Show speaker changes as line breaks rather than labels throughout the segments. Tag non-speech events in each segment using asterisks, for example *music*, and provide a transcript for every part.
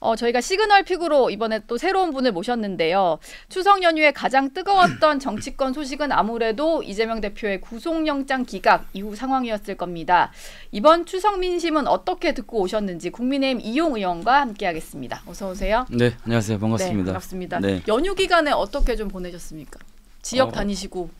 어, 저희가 시그널 픽으로 이번에 또 새로운 분을 모셨는데요. 추석 연휴에 가장 뜨거웠던 *clears throat* 정치권 소식은 아무래도 이재명 대표의 구속영장 기각 이후 상황이었을 겁니다. 이번 추석 민심은 어떻게 듣고 오셨는지 국민의힘 이용 의원과 함께하겠습니다. 어서 오세요.
네, 안녕하세요. 반갑습니다. 네, 반갑습니다. 네.
연휴 기간에 어떻게 좀 보내셨습니까? 지역 어, 다니시고.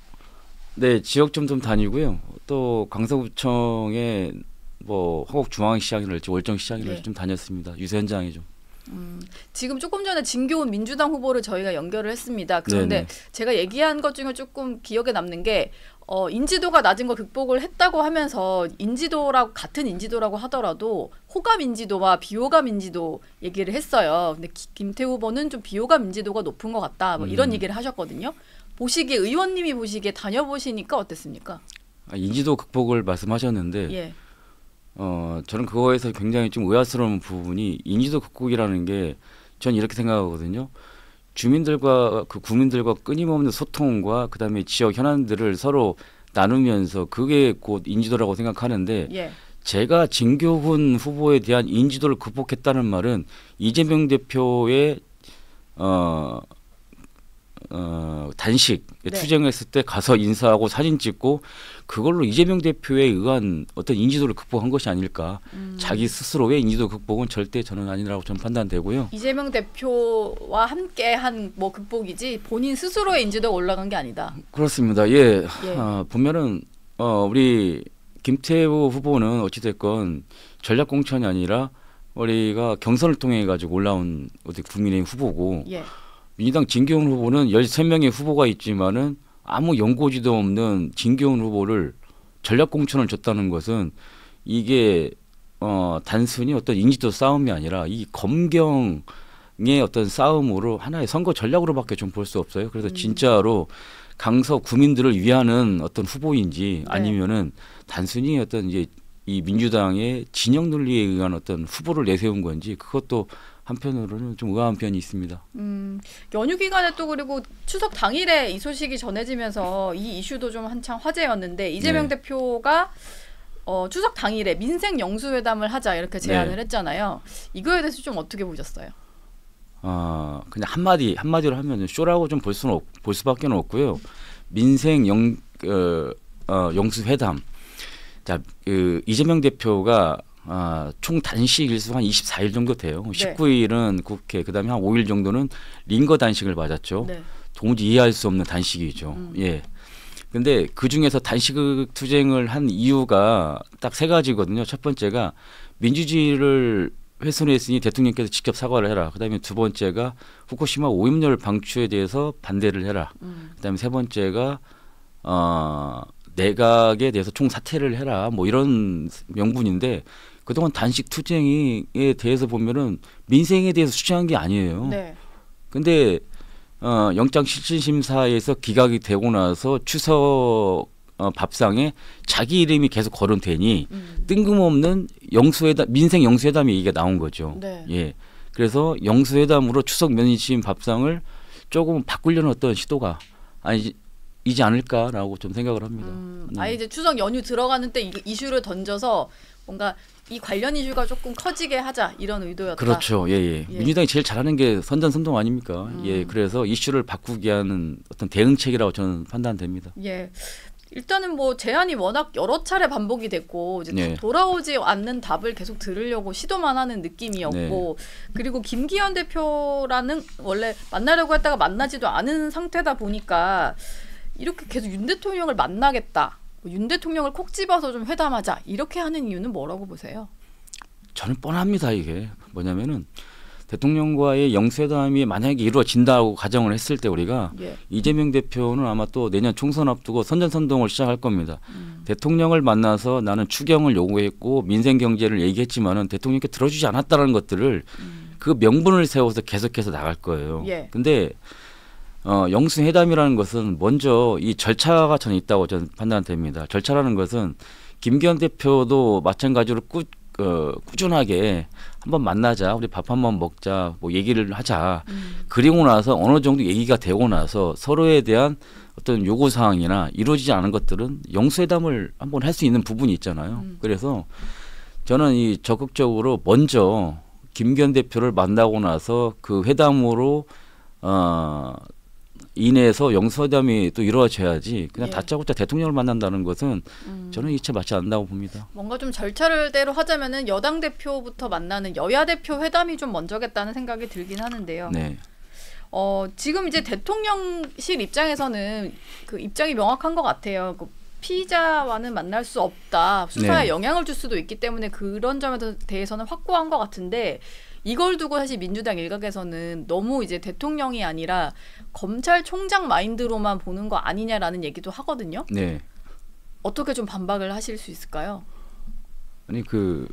네, 지역 좀 좀 다니고요. 또 강서구청에 뭐 호국 중앙시장이랄지 월정시장이랄지 네. 좀 다녔습니다. 유세 현장이 좀.
음, 지금 조금 전에 진교훈 민주당 후보를 저희가 연결을 했습니다. 그런데 네네. 네. 제가 얘기한 것 중에 조금 기억에 남는 게 어, 인지도가 낮은 거 극복을 했다고 하면서 인지도라고 같은 인지도라고 하더라도 호감 인지도와 비호감 인지도 얘기를 했어요. 근데 기, 김태우 후보는 좀 비호감 인지도가 높은 것 같다. 뭐 이런 음. 얘기를 하셨거든요. 보시기에 의원님이 보시기에 다녀보시니까 어땠습니까?
아, 인지도 극복을 말씀하셨는데 예. 어 저는 그거에서 굉장히 좀 의아스러운 부분이 인지도 극복이라는 게 전 이렇게 생각하거든요. 주민들과 그 국민들과 끊임없는 소통과 그다음에 지역 현안들을 서로 나누면서 그게 곧 인지도라고 생각하는데 예. 제가 진교훈 후보에 대한 인지도를 극복했다는 말은 이재명 대표의 어 어, 단식 네. 투쟁했을 때 가서 인사하고 사진 찍고 그걸로 이재명 대표에 의한 어떤 인지도를 극복한 것이 아닐까 음. 자기 스스로의 인지도 극복은 절대 저는 아니라고 저는 판단되고요.
이재명 대표와 함께 한뭐 극복이지 본인 스스로의 인지도가 올라간 게 아니다.
그렇습니다. 예, 예. 아, 보면은 어, 우리 김태우 후보는 어찌됐건 전략 공천이 아니라 우리가 경선을 통해 가지고 올라온 어디 국민의 후보고. 예. 민주당 진경훈 후보는 13명의 후보가 있지만은 아무 연고지도 없는 진경훈 후보를 전략 공천을 줬다는 것은 이게 어 단순히 어떤 인지도 싸움이 아니라 이 검경의 어떤 싸움으로 하나의 선거 전략으로밖에 좀 볼 수 없어요. 그래서 음. 진짜로 강서 구민들을 위하는 어떤 후보인지 네. 아니면은 단순히 어떤 이제 이 민주당의 진영 논리에 의한 어떤 후보를 내세운 건지 그것도 한편으로는 좀 의아한 편이 있습니다.
음, 연휴 기간에 또 그리고 추석 당일에 이 소식이 전해지면서 이 이슈도 좀 한창 화제였는데 이재명 네. 대표가 어, 추석 당일에 민생 영수회담을 하자 이렇게 네. 제안을 네. 했잖아요. 이거에 대해서 좀 어떻게 보셨어요?
아, 어, 그냥 한마디 한마디로 하면 쇼라고 좀 볼 수는 없, 볼 수밖에 없고요. 민생 영 어, 어, 영수회담 자, 그 이재명 대표가 아, 총 단식 일수가 한 24일 정도 돼요. 네. 19일은 국회, 그다음에 한 5일 정도는 링거 단식을 맞았죠. 네. 도무지 이해할 수 없는 단식이죠. 음. 예. 근데 그 중에서 단식 투쟁을 한 이유가 딱 세 가지거든요. 첫 번째가 민주주의를 훼손했으니 대통령께서 직접 사과를 해라. 그다음에 두 번째가 후쿠시마 오염열 방출에 대해서 반대를 해라. 음. 그다음에 세 번째가 어 내각에 대해서 총 사퇴를 해라 뭐 이런 명분인데 그동안 단식 투쟁에 대해서 보면은 민생에 대해서 주장한 게 아니에요. 네. 근데 어, 영장 실질 심사에서 기각이 되고 나서 추석 어, 밥상에 자기 이름이 계속 거론되니 음. 뜬금없는 영수회담 민생 영수회담 얘기가 나온 거죠. 네. 예. 그래서 영수회담으로 추석 면심 밥상을 조금 바꾸려는 어떤 시도가 아니 이지 않을까라고 좀 생각을 합니다. 음,
아 이제 추석 연휴 들어가는 때 이슈를 던져서 뭔가 이 관련 이슈가 조금 커지게 하자 이런 의도였다. 그렇죠. 예, 예. 예. 민주당이
제일 잘하는 게 선전선동 아닙니까? 음. 예. 그래서 이슈를 바꾸게 하는 어떤 대응책이라고 저는 판단됩니다.
예. 일단은 뭐 제안이 워낙 여러 차례 반복이 됐고 이제 네. 돌아오지 않는 답을 계속 들으려고 시도만 하는 느낌이었고 네. 그리고 김기현 대표라는 원래 만나려고 했다가 만나지도 않은 상태다 보니까 이렇게 계속 윤 대통령을 만나겠다. 뭐 윤 대통령을 콕 집어서 좀 회담하자. 이렇게 하는 이유는 뭐라고 보세요?
저는 뻔합니다. 이게 뭐냐면은 대통령과의 영세담이 만약에 이루어진다고 가정을 했을 때 우리가 예. 이재명 대표는 아마 또 내년 총선 앞두고 선전선동을 시작할 겁니다. 음. 대통령을 만나서 나는 추경을 요구했고 민생 경제를 얘기했지만은 대통령께 들어주지 않았다는 것들을 음. 그 명분을 세워서 계속해서 나갈 거예요. 예. 근데 어, 영수회담이라는 것은 먼저 이 절차가 저는 있다고 저는 판단됩니다. 절차라는 것은 김기현 대표도 마찬가지로 꾸, 어, 꾸준하게 한번 만나자, 우리 밥 한 번 먹자, 뭐 얘기를 하자. 음. 그리고 나서 어느 정도 얘기가 되고 나서 서로에 대한 어떤 요구 사항이나 이루어지지 않은 것들은 영수회담을 한번 할 수 있는 부분이 있잖아요. 음. 그래서 저는 이 적극적으로 먼저 김기현 대표를 만나고 나서 그 회담으로 어, 이내에서 영수회담이 또 이루어져야지 그냥 예. 다짜고짜 대통령을 만난다는 것은 음. 저는 이체 맞지 않다고 는 봅니다.
뭔가 좀 절차를대로 하자면은 여당 대표부터 만나는 여야 대표 회담이 좀 먼저겠다는 생각이 들긴 하는데요. 네. 어, 지금 이제 대통령실 입장에서는 그 입장이 명확한 것 같아요. 그피자와는 만날 수 없다. 수사에 네. 영향을 줄 수도 있기 때문에 그런 점에 대해서는 확고한 것 같은데 이걸 두고 사실 민주당 일각에서는 너무 이제 대통령이 아니라 검찰총장 마인드로만 보는 거 아니냐라는 얘기도 하거든요. 네. 어떻게 좀 반박을 하실 수 있을까요?
아니 그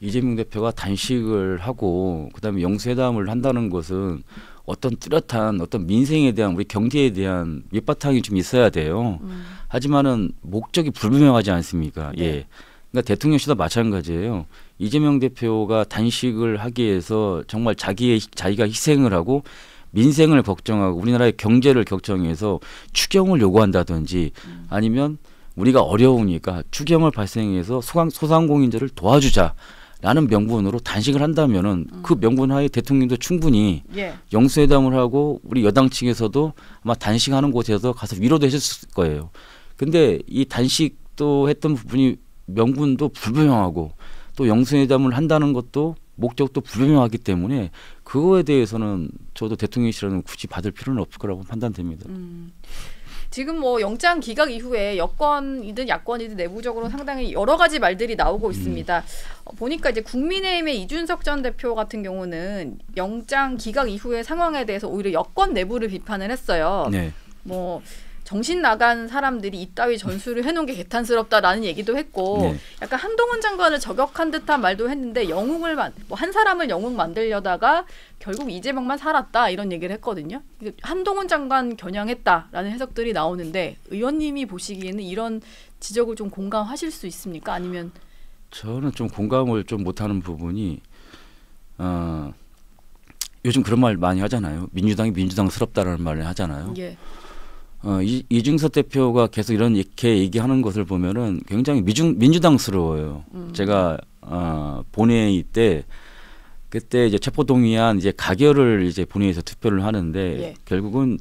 이재명 대표가 단식을 하고 그다음에 영수회담을 한다는 것은 어떤 뚜렷한 어떤 민생에 대한 우리 경제에 대한 밑바탕이 좀 있어야 돼요. 음. 하지만은 목적이 불분명하지 않습니까? 네. 예. 그러니까 대통령 씨도 마찬가지예요. 이재명 대표가 단식을 하기 위해서 정말 자기의 자기가 희생을 하고 민생을 걱정하고 우리나라의 경제를 걱정해서 추경을 요구한다든지 아니면 우리가 어려우니까 추경을 발생해서 소강, 소상공인들을 도와주자. 라는 명분으로 단식을 한다면은 음. 그 명분 하에 대통령도 충분히 예. 영수회담을 하고 우리 여당 측에서도 아마 단식하는 곳에서 가서 위로도 해을 거예요. 근데 이 단식도 했던 부분이 명분도 불분명하고 또 영수회담을 한다는 것도 목적도 불명하기 분 때문에 그거에 대해서는 저도 대통령실에는 굳이 받을 필요는 없을 거라고 판단됩니다. 음.
지금 뭐 영장 기각 이후에 여권이든 야권이든 내부적으로 상당히 여러 가지 말들이 나오고 있습니다. 음. 보니까 이제 국민의힘의 이준석 전 대표 같은 경우는 영장 기각 이후의 상황에 대해서 오히려 여권 내부를 비판을 했어요. 네. 뭐 정신 나간 사람들이 이따위 전술을 해놓은 게 개탄스럽다라는 얘기도 했고 네. 약간 한동훈 장관을 저격한 듯한 말도 했는데 영웅을 뭐한 사람을 영웅 만들려다가 결국 이재명만 살았다 이런 얘기를 했거든요. 한동훈 장관 겨냥했다라는 해석들이 나오는데 의원님이 보시기에는 이런 지적을 좀 공감하실 수 있습니까? 아니면
저는 좀 공감을 좀 못하는 부분이 어, 요즘 그런 말 많이 하잖아요. 민주당이 민주당스럽다라는 말을 하잖아요. 예. 어, 이, 중섭 대표가 계속 이런 이렇게 얘기하는 것을 보면은 굉장히 미중, 민주당스러워요. 음. 제가 어, 본회의 때 그때 이제 체포동의안 이제 가결을 이제 본회의에서 투표를 하는데 예. 결국은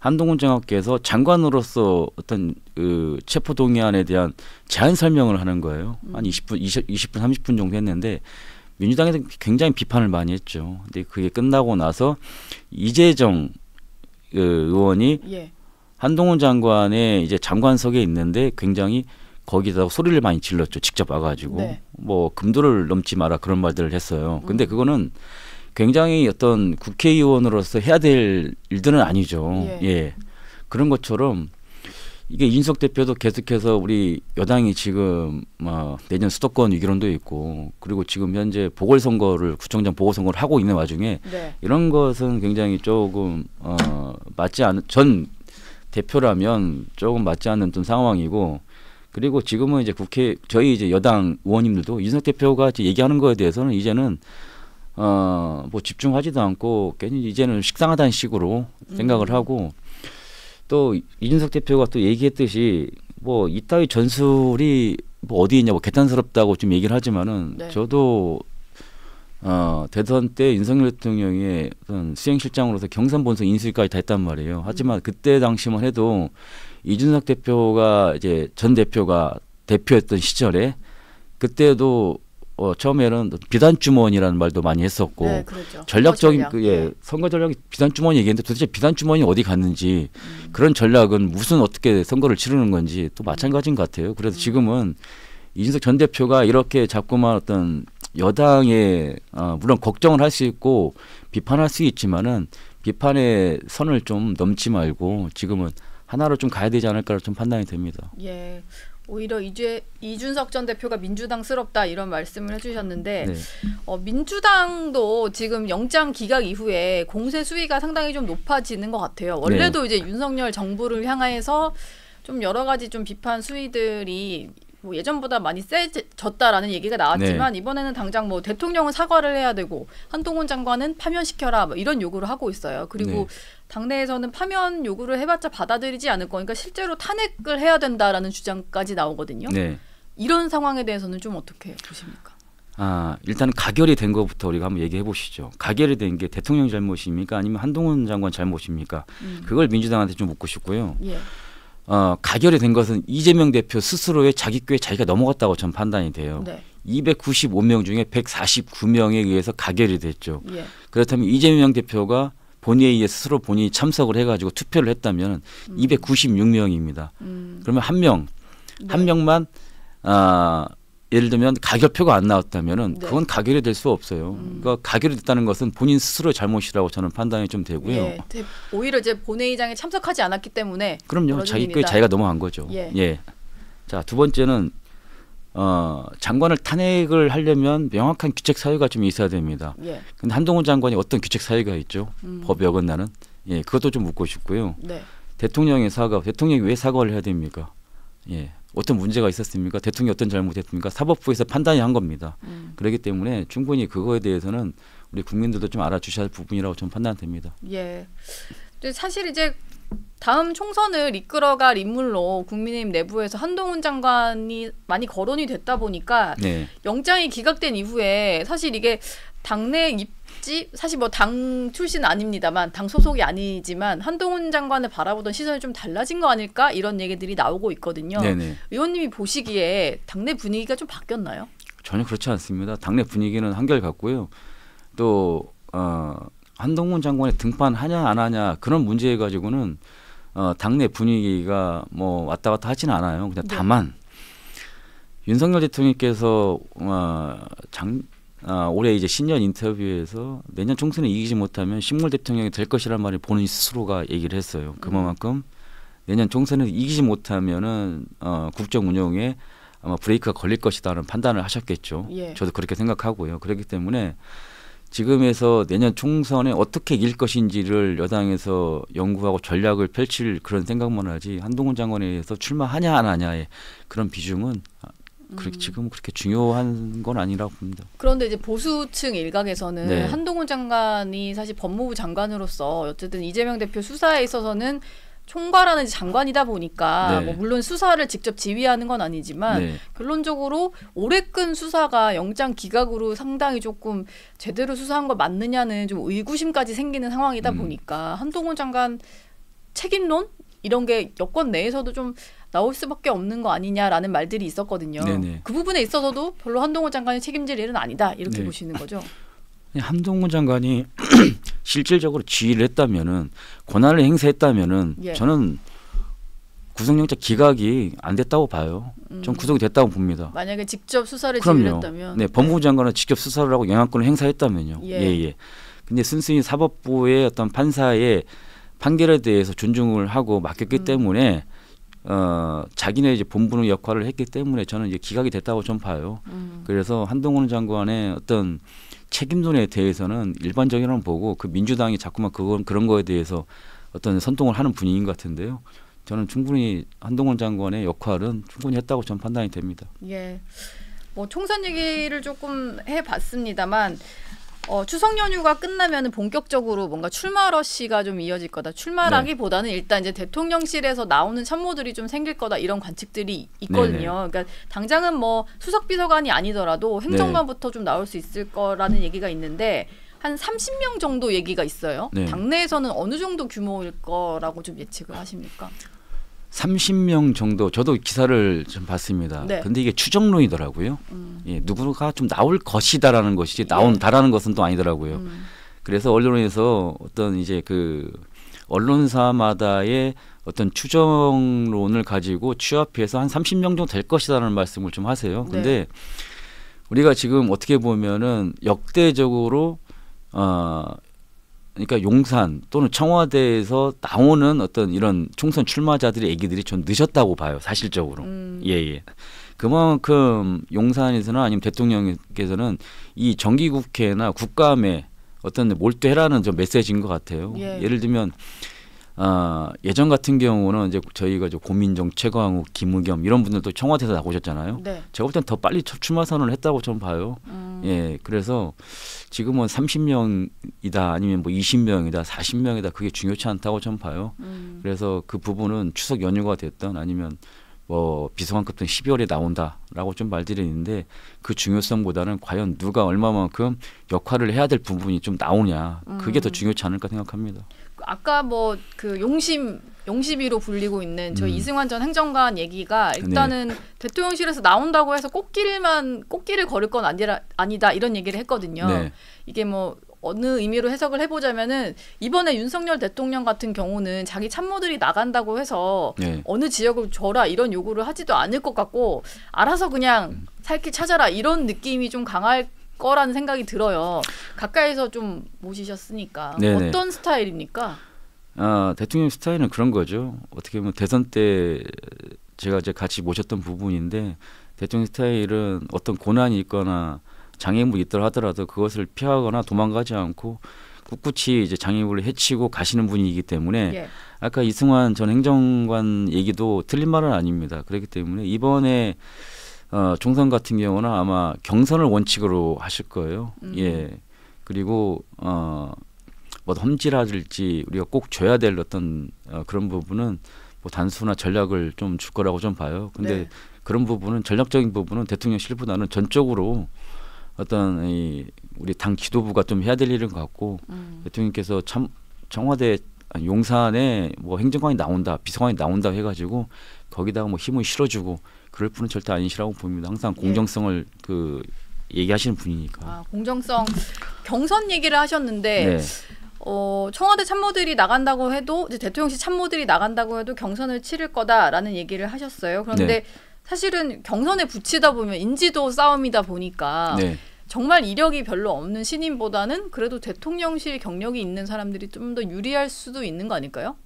한동훈 장관께서 장관으로서 어떤 그 체포동의안에 대한 제한 설명을 하는 거예요. 음. 한 20분, 20, 20분, 30분 정도 했는데 민주당에서 굉장히 비판을 많이 했죠. 근데 그게 끝나고 나서 이재정 그 의원이 예. 한동훈 장관의 이제 장관석에 있는데 굉장히 거기다 소리를 많이 질렀죠. 직접 와가지고 네. 뭐 금도를 넘지 마라 그런 말들을 했어요. 근데 음. 그거는 굉장히 어떤 국회의원으로서 해야 될 일들은 아니죠. 예. 예. 그런 것처럼 이게 인석 대표도 계속해서 우리 여당이 지금 막 뭐 내년 수도권 위기론도 있고 그리고 지금 현재 보궐선거를 구청장 보궐선거를 하고 있는 와중에 네. 이런 것은 굉장히 조금 어 맞지 않은 전 대표라면 조금 맞지 않는 좀 상황이고 그리고 지금은 이제 국회 저희 이제 여당 의원님들도 이준석 대표가 이제 얘기하는 거에 대해서는 이제는 어 뭐 집중하지도 않고 괜히 이제는 식상하다는 식으로 생각을 음. 하고 또 이준석 대표가 또 얘기했듯이 뭐 이따위 전술이 뭐 어디 있냐 고 뭐 개탄스럽다고 좀 얘기를 하지만은 네. 저도 어, 대선 때 윤석열 대통령이어 수행실장으로서 경선 본선 인수위까지 다 했단 말이에요. 하지만 그때 당시만 해도 이준석 대표가 이제 전 대표가 대표였던 시절에 그때도 어, 처음에는 비단 주머니라는 말도 많이 했었고 네, 그렇죠. 전략적인 전략. 그, 예 네. 선거 전략이 비단 주머니 얘기했는데 도대체 비단 주머니 어디 갔는지 음. 그런 전략은 무슨 어떻게 선거를 치르는 건지 또 마찬가지인 것 같아요. 그래서 음. 지금은 이준석 전 대표가 이렇게 자꾸만 어떤 여당에 어, 물론 걱정을 할 수 있고 비판할 수 있지만은 비판의 선을 좀 넘지 말고 지금은 하나로 좀 가야 되지 않을까를좀 판단이 됩니다.
예. 오히려 이제 이준석 전 대표가 민주당스럽다 이런 말씀을 해주셨는데 네. 어, 민주당도 지금 영장 기각 이후에 공세 수위가 상당히 좀 높아지는 것 같아요. 원래도 네. 이제 윤석열 정부를 향해서 좀 여러 가지 좀 비판 수위들이 뭐 예전보다 많이 세졌다라는 얘기가 나왔지만 네. 이번에는 당장 뭐 대통령은 사과를 해야 되고 한동훈 장관은 파면시켜라 뭐 이런 요구를 하고 있어요. 그리고 네. 당내에서는 파면 요구를 해봤자 받아들이지 않을 거니까 실제로 탄핵을 해야 된다라는 주장까지 나오거든요. 네. 이런 상황에 대해서는 좀 어떻게 보십니까?
아 일단 가결이 된 것부터 우리가 한번 얘기해 보시죠. 가결이 된 게 대통령 잘못입니까? 아니면 한동훈 장관 잘못입니까? 음. 그걸 민주당한테 좀 묻고 싶고요. 예. 어, 가결이 된 것은 이재명 대표 스스로의 자기 꾀에 자기가 넘어갔다고 전 판단이 돼요. 네. 295명 중에 149명에 의해서 가결이 됐죠. 예. 그렇다면 이재명 대표가 본회의에 스스로 본인이 참석을 해가지고 투표를 했다면 음. 296명입니다. 음. 그러면 한 명, 네. 한 명만 아, 어, 예를 들면 가결표가 안 나왔다면은 네. 그건 가결이 될 수 없어요. 음. 그러니까 가결이 됐다는 것은 본인 스스로 잘못이라고 저는 판단이 좀 되고요. 예,
오히려 이제 본회의장에 참석하지 않았기 때문에 그럼요. 자기 거 자기가 넘어간
거죠. 예. 예. 자, 두 번째는 어, 장관을 탄핵을 하려면 명확한 규칙 사유가 좀 있어야 됩니다. 예. 근데 한동훈 장관이 어떤 규칙 사유가 있죠? 음. 법에 어긋나는. 예, 그것도 좀 묻고 싶고요. 네. 대통령의 사과, 대통령이 왜 사과를 해야 됩니까? 예, 어떤 문제가 있었습니까? 대통령이 어떤 잘못했습니까? 사법부에서 판단이 한 겁니다. 음. 그렇기 때문에 충분히 그거에 대해서는 우리 국민들도 좀 알아주셔야 할 부분이라고 저는 판단됩니다.
예. 사실 이제 다음 총선을 이끌어갈 인물로 국민의힘 내부에서 한동훈 장관이 많이 거론이 됐다 보니까 네. 영장이 기각된 이후에 사실 이게 당내 입지 사실 뭐 당 출신 아닙니다만 당 소속이 아니지만 한동훈 장관을 바라보던 시선이 좀 달라진 거 아닐까 이런 얘기들이 나오고 있거든요. 네네. 네. 의원님이 보시기에 당내 분위기가 좀 바뀌었나요?
전혀 그렇지 않습니다. 당내 분위기는 한결 같고요. 또 어, 한동훈 장관의 등판하냐 안 하냐 그런 문제에 가지고는 어, 당내 분위기가 뭐 왔다 갔다 하진 않아요. 그냥 네. 다만 윤석열 대통령께서 어, 장 아, 올해 이제 신년 인터뷰에서 내년 총선에 이기지 못하면 식물 대통령이 될것이라는 말을 본인 스스로가 얘기를 했어요. 그만큼 내년 총선에 이기지 못하면은 어, 국정 운영에 아마 브레이크가 걸릴 것이다라는 판단을 하셨겠죠. 예. 저도 그렇게 생각하고요. 그렇기 때문에 지금에서 내년 총선에 어떻게 이길 것인지를 여당에서 연구하고 전략을 펼칠 그런 생각만 하지 한동훈 장관에 의해서 출마하냐 안 하냐의 그런 비중은 그렇게 음. 지금 그렇게 중요한 건 아니라고 봅니다.
그런데 이제 보수층 일각에서는 네. 한동훈 장관이 사실 법무부 장관으로서 어쨌든 이재명 대표 수사에 있어서는 총괄하는 장관이다 보니까 네. 뭐 물론 수사를 직접 지휘하는 건 아니지만 네. 결론적으로 오래 끈 수사가 영장 기각으로 상당히 조금 제대로 수사한 거 맞느냐는 좀 의구심까지 생기는 상황이다 음. 보니까 한동훈 장관 책임론 이런 게 여권 내에서도 좀 나올 수밖에 없는 거 아니냐라는 말들이 있었거든요. 네네. 그 부분에 있어서도 별로 한동훈 장관이 책임질 일은 아니다 이렇게 네. 보시는 거죠.
*laughs* 한동훈 장관이 *coughs* 실질적으로 지휘를 했다면은 권한을 행사했다면은 예. 저는 구속영장 기각이 안 됐다고 봐요. 음. 전 구속이 됐다고 봅니다.
만약에 직접 수사를 지휘했다면 네, 법무부 네.
장관은 직접 수사를 하고 영향권을 행사했다면요. 예, 예. 예. 근데 순순히 사법부의 어떤 판사의 판결에 대해서 존중을 하고 맡겼기 음. 때문에 어, 자기네 이제 본부는 역할을 했기 때문에 저는 이제 기각이 됐다고 전 봐요. 음. 그래서 한동훈 장관의 어떤 책임론에 대해서는 일반적으로는 보고 그 민주당이 자꾸만 그건 그런 거에 대해서 어떤 선동을 하는 분위기인 것 같은데요. 저는 충분히 한동훈 장관의 역할은 충분히 했다고 전 판단이 됩니다.
예. 뭐 총선 얘기를 조금 해봤습니다만 어, 추석 연휴가 끝나면 본격적으로 뭔가 출마 러시가 좀 이어질 거다. 출마라기보다는 네. 일단 이제 대통령실에서 나오는 참모들이 좀 생길 거다 이런 관측들이 있거든요. 네네. 그러니까 당장은 뭐 수석 비서관이 아니더라도 행정관부터 네. 좀 나올 수 있을 거라는 얘기가 있는데 한 30명 정도 얘기가 있어요. 네. 당내에서는 어느 정도 규모일 거라고 좀 예측을 하십니까?
30명 정도 저도 기사를 좀 봤습니다. 네. 근데 이게 추정론이더라고요. 음. 예, 누구가 좀 나올 것이다라는 것이지 나온다라는 네. 예. 것은 또 아니더라고요. 음. 그래서 언론에서 어떤 이제 그 언론사마다의 어떤 추정론을 가지고 취합해서 한 30명 정도 될 것이다라는 말씀을 좀 하세요. 네. 근데 네. 우리가 지금 어떻게 보면은 역대적으로 어, 그러니까 용산 또는 청와대에서 나오는 어떤 이런 총선 출마자들의 얘기들이 좀 늦었다고 봐요 사실적으로 음. 예 예. 그만큼 용산에서는 아니면 대통령께서는 이 정기국회나 국감에 어떤 몰두해라는 좀 메시지인 것 같아요. 예. 를 들면 어, 예전 같은 경우는 이제 저희가 이제 고민정, 최광욱, 김우겸 이런 분들도 청와대에서 나오셨잖아요. 네. 제가 볼땐더 빨리 출마 선언을 했다고 좀 봐요. 음. 예, 그래서 지금은 30명이다 아니면 뭐 20명이다 40명이다 그게 중요치 않다고 전 봐요. 음. 그래서 그 부분은 추석 연휴가 됐던 아니면 뭐 비서관급 등 12월에 나온다라고 좀 말드리는데 그 중요성보다는 과연 누가 얼마만큼 역할을 해야 될 부분이 좀 나오냐 그게 음. 더 중요치 않을까 생각합니다.
아까 뭐 그 용심 용시비로 불리고 있는 저 음. 이승환 전 행정관 얘기가 네. 일단은 네. 대통령실에서 나온다고 해서 꽃길만 꽃길을 걸을 건 아니라 아니다 이런 얘기를 했거든요. 네. 이게 뭐 어느 의미로 해석을 해보자면은 이번에 윤석열 대통령 같은 경우는 자기 참모들이 나간다고 해서 네. 어느 지역을 줘라 이런 요구를 하지도 않을 것 같고 알아서 그냥 음. 살길 찾아라 이런 느낌이 좀 강할 거라는 생각이 들어요. 가까이서 좀 모시셨으니까 네네. 네. 어떤 스타일입니까?
아, 대통령 스타일은 그런 거죠. 어떻게 보면 대선 때 제가 이제 같이 모셨던 부분인데 대통령 스타일은 어떤 고난이 있거나 장애물이 있더라 하더라도 그것을 피하거나 도망가지 않고 꿋꿋이 이제 장애물을 해치고 가시는 분이기 때문에 예. 아까 이승환 전 행정관 얘기도 틀린 말은 아닙니다. 그렇기 때문에 이번에 어, 총선 같은 경우는 아마 경선을 원칙으로 하실 거예요. 음. 예. 그리고 어 뭐험지라든지 우리가 꼭 줘야 될 어떤 어, 그런 부분은 뭐단순한 전략을 좀 줄 거라고 좀 봐요. 근데 네. 그런 부분은 전략적인 부분은 대통령실보다는 전적으로 어떤 이 우리 당 지도부가 좀 해야 될 일인 것 같고 음. 대통령께서 참 청와대 용산에 뭐 행정관이 나온다 비서관이 나온다 해가지고 거기다가 뭐 힘을 실어주고 그럴 분은 절대 아니시라고 봅니다. 항상 예. 공정성을 예. 그 얘기하시는 분이니까.
아, 공정성 경선 얘기를 하셨는데 네. 어, 청와대 참모들이 나간다고 해도 이제 대통령실 참모들이 나간다고 해도 경선을 치를 거다라는 얘기를 하셨어요. 그런데 네. 사실은 경선에 붙이다 보면 인지도 싸움이다 보니까 네. 정말 이력이 별로 없는 신인보다는 그래도 대통령실 경력이 있는 사람들이 좀 더 유리할 수도 있는 거 아닐까요?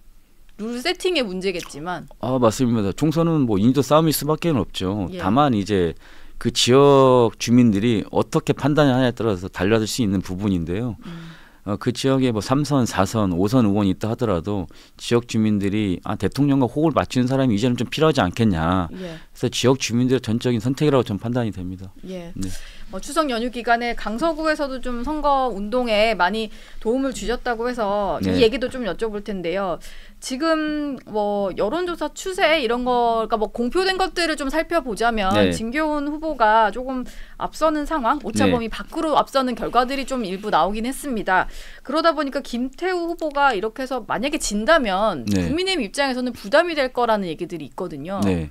룰 세팅의 문제겠지만
아 맞습니다. 총선은 뭐 인지도 싸움일 수밖에 없죠. 예. 다만 이제 그 지역 주민들이 어떻게 판단하냐에 따라서 달라질 수 있는 부분인데요. 음. 어, 그 지역에 뭐 3선, 4선, 5선 의원이 있다 하더라도 지역 주민들이 아 대통령과 호흡을 맞추는 사람이 이제는 좀 필요하지 않겠냐. 예. 그래서 지역 주민들의 전적인 선택이라고 저는 판단이 됩니다.
예. 네. 어, 추석 연휴 기간에 강서구에서도 좀 선거 운동에 많이 도움을 주셨다고 해서 네. 이 얘기도 좀 여쭤볼 텐데요. 지금 뭐 여론조사 추세 이런 거, 그러니까 뭐 공표된 것들을 좀 살펴보자면 네. 진교훈 후보가 조금 앞서는 상황, 오차범위 네. 밖으로 앞서는 결과들이 좀 일부 나오긴 했습니다. 그러다 보니까 김태우 후보가 이렇게 해서 만약에 진다면 네. 국민의힘 입장에서는 부담이 될 거라는 얘기들이 있거든요. 네.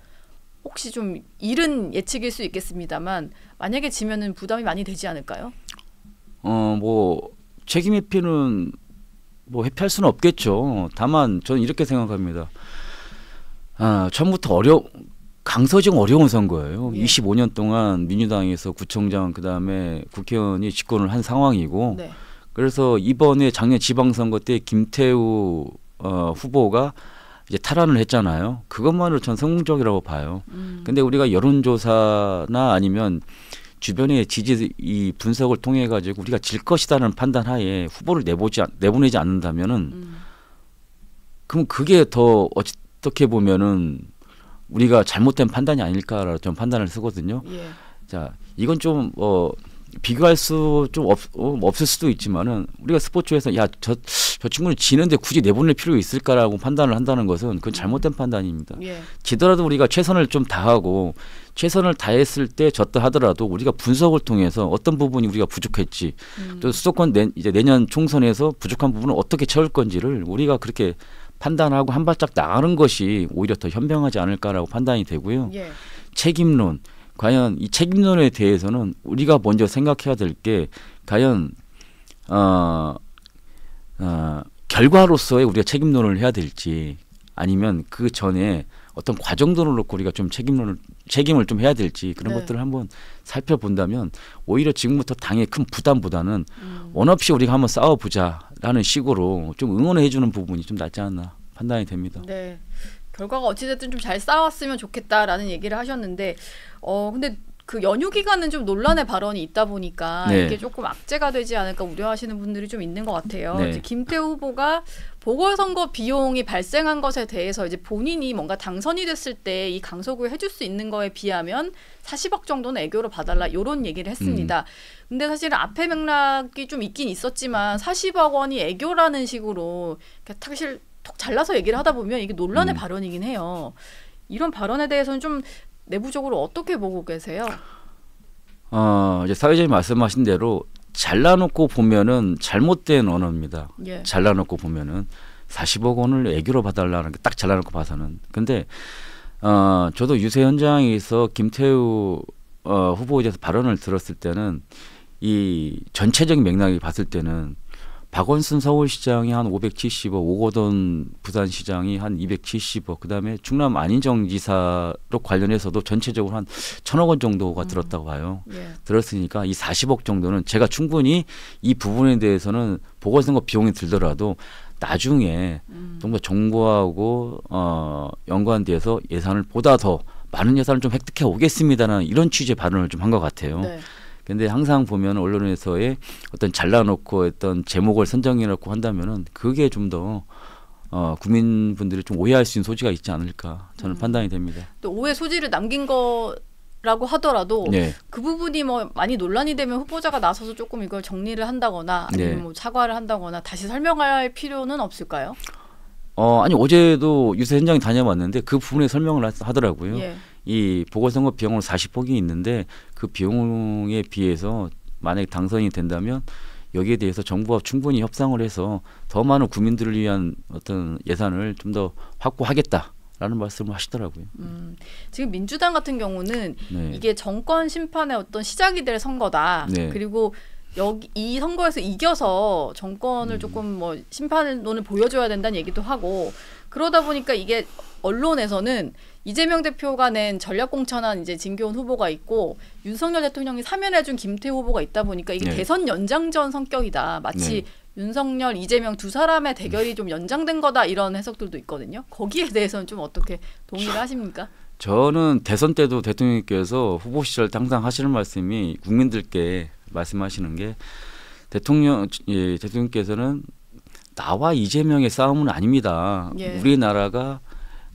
혹시 좀 일은 예측일 수 있겠습니다만 만약에 지면은 부담이 많이 되지 않을까요?
어뭐 책임 회피는 뭐 회피할 수는 없겠죠. 다만 저는 이렇게 생각합니다. 아 처음부터 어려 강서지 어려운 선거예요. 예. 25년 동안 민주당에서 구청장 그다음에 국회의원이 집권을 한 상황이고 네. 그래서 이번에 작년 지방선거 때 김태우 어, 후보가 이제 탈환을 했잖아요. 그것만으로 전 성공적이라고 봐요. 음. 근데 우리가 여론조사나 아니면 주변의 지지 이 분석을 통해 가지고 우리가 질 것이다라는 판단 하에 후보를 내보지 내보내지 않는다면은 음. 그럼 그게 더 어떻게 보면은 우리가 잘못된 판단이 아닐까라고 좀 판단을 쓰거든요. 예. 자, 이건 좀 어 비교할 수 좀 없, 어, 없을 수도 있지만은 우리가 스포츠에서 야저 저 친구는 지는데 굳이 내보낼 필요 있을까라고 판단을 한다는 것은 그건 잘못된 판단입니다. 예. 지더라도 우리가 최선을 좀 다하고 최선을 다했을 때 졌다 하더라도 우리가 분석을 통해서 어떤 부분이 우리가 부족했지 음. 또 수도권 내, 이제 내년 총선에서 부족한 부분을 어떻게 채울 건지를 우리가 그렇게 판단하고 한 발짝 나가는 것이 오히려 더 현명하지 않을까라고 판단이 되고요. 예. 책임론 과연 이 책임론에 대해서는 우리가 먼저 생각해야 될 게 과연 어 어, 결과로서의 우리가 책임론을 해야 될지 아니면 그 전에 어떤 과정론을 놓고 우리가 좀 책임론을 책임을 좀 해야 될지 그런 네. 것들을 한번 살펴본다면 오히려 지금부터 당의 큰 부담보다는 음. 원 없이 우리가 한번 싸워보자라는 식으로 좀 응원해주는 부분이 좀 낫지 않나 판단이 됩니다.
네. 결과가 어찌됐든 좀 잘 싸웠으면 좋겠다라는 얘기를 하셨는데, 어, 근데 그 연휴 기간은 좀 논란의 발언이 있다 보니까 네. 이게 조금 악재가 되지 않을까 우려하시는 분들이 좀 있는 것 같아요. 네. 이제 김태우 후보가 보궐선거 비용이 발생한 것에 대해서 이제 본인이 뭔가 당선이 됐을 때 이 강서구에 해줄 수 있는 거에 비하면 40억 정도는 애교로 봐달라 이런 얘기를 했습니다. 음. 근데 사실은 앞에 맥락이 좀 있긴 있었지만 40억 원이 애교라는 식으로 사실 톡 잘라서 얘기를 하다 보면 이게 논란의 음. 발언이긴 해요. 이런 발언에 대해서는 좀 내부적으로 어떻게 보고 계세요?
어, 이제 사회자님 말씀하신 대로 잘라놓고 보면은 잘못된 언어입니다. 예. 잘라놓고 보면은 40억 원을 애교로 봐달라는 게 딱 잘라놓고 봐서는. 근데 어, 저도 유세 현장에서 김태우 어, 후보에 대해서 발언을 들었을 때는 이 전체적인 맥락이 봤을 때는 박원순 서울시장이 한 570억, 오거돈 부산시장이 한 270억, 그 다음에 충남 안인정 지사로 관련해서도 전체적으로 한 천억 원 정도가 음. 들었다고 봐요. 음. 예. 들었으니까 이 40억 정도는 제가 충분히 이 부분에 대해서는 보궐선거 비용이 들더라도 나중에 음. 좀더 정부하고 어, 연관돼서 예산을 보다 더 많은 예산을 좀 획득해 오겠습니다라는 이런 취지의 발언을 좀 한 것 같아요. 네. 근데 항상 보면 언론에서의 어떤 잘라놓고 어떤 제목을 선정해놓고 한다면은 그게 좀 더 어, 국민분들이 좀 오해할 수 있는 소지가 있지 않을까 저는 음. 판단이 됩니다.
또 오해 소지를 남긴 거라고 하더라도 네. 그 부분이 뭐 많이 논란이 되면 후보자가 나서서 조금 이걸 정리를 한다거나 아니면 네. 뭐 사과를 한다거나 다시 설명할 필요는 없을까요?
어 아니 어제도 유세 현장에 다녀봤는데 그 부분에 설명을 하더라고요. 예. 이 보궐선거 비용으로 40억이 있는데 그 비용에 비해서 만약 에 당선이 된다면 여기에 대해서 정부와 충분히 협상을 해서 더 많은 국민들을 위한 어떤 예산을 좀 더 확보하겠다. 라는 말씀을 하시더라고요.
음, 지금 민주당 같은 경우는 네. 이게 정권 심판의 어떤 시작이 될 선거다. 네. 그리고 여기 이 선거에서 이겨서 정권을 음. 조금 뭐 심판론을 보여줘야 된다는 얘기도 하고 그러다 보니까 이게 언론에서는 이재명 대표가 낸 전략공천한 이제 진교훈 후보가 있고 윤석열 대통령이 사면해준 김태 후보가 있다 보니까 이게 네. 대선 연장전 성격이다. 마치 네. 윤석열, 이재명 두 사람의 대결이 좀 연장된 거다 이런 해석들도 있거든요. 거기에 대해서는 좀 어떻게 동의를 하십니까?
저는 대선 때도 대통령께서 후보 시절 당당 하시는 말씀이 국민들께 말씀하시는 게 대통령 예, 대통령께서는 나와 이재명의 싸움은 아닙니다. 예. 우리나라가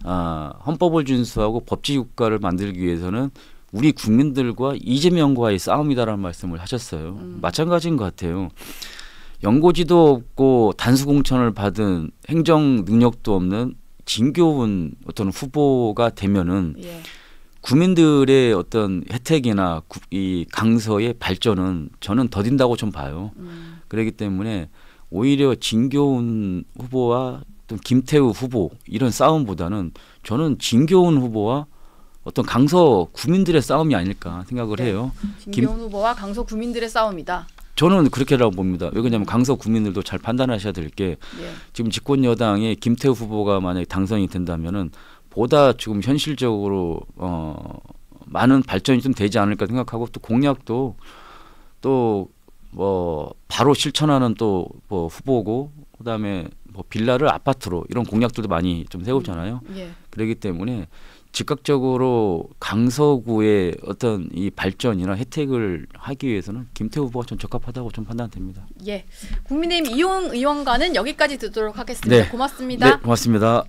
어, 헌법을 준수하고 법치 국가를 만들기 위해서는 우리 국민들과 이재명과의 싸움이다라는 말씀을 하셨어요. 음. 마찬가지인 것 같아요. 연고지도 없고 단수공천을 받은 행정 능력도 없는 진교훈 어떤 후보가 되면은 예. 국민들의 어떤 혜택이나 이 강서의 발전은 저는 더딘다고 좀 봐요. 음. 그렇기 때문에 오히려 진교훈 후보와 또 김태우 후보 이런 싸움보다는 저는 진교훈 후보와 어떤 강서 구민들의 싸움이 아닐까 생각을 네. 해요.
김경훈 후보와 강서 구민들의 싸움이다.
저는 그렇게라고 봅니다. 왜냐하면 강서 구민들도 잘 판단하셔야 될게 네. 예. 지금 집권 여당의 김태우 후보가 만약 당선이 된다면은 보다 지금 현실적으로 어 많은 발전이 좀 되지 않을까 생각하고 또 공약도 또뭐 바로 실천하는 또 뭐 후보고 그다음에 뭐 빌라를 아파트로 이런 공약들도 많이 좀 세우잖아요. 음, 예. 그러기 때문에 즉각적으로 강서구의 어떤 이 발전이나 혜택을 하기 위해서는 김태우 후보가 좀 적합하다고 좀 판단됩니다.
예, 국민의힘 이용 의원과는 여기까지 듣도록 하겠습니다. 네. 고맙습니다. 네, 고맙습니다.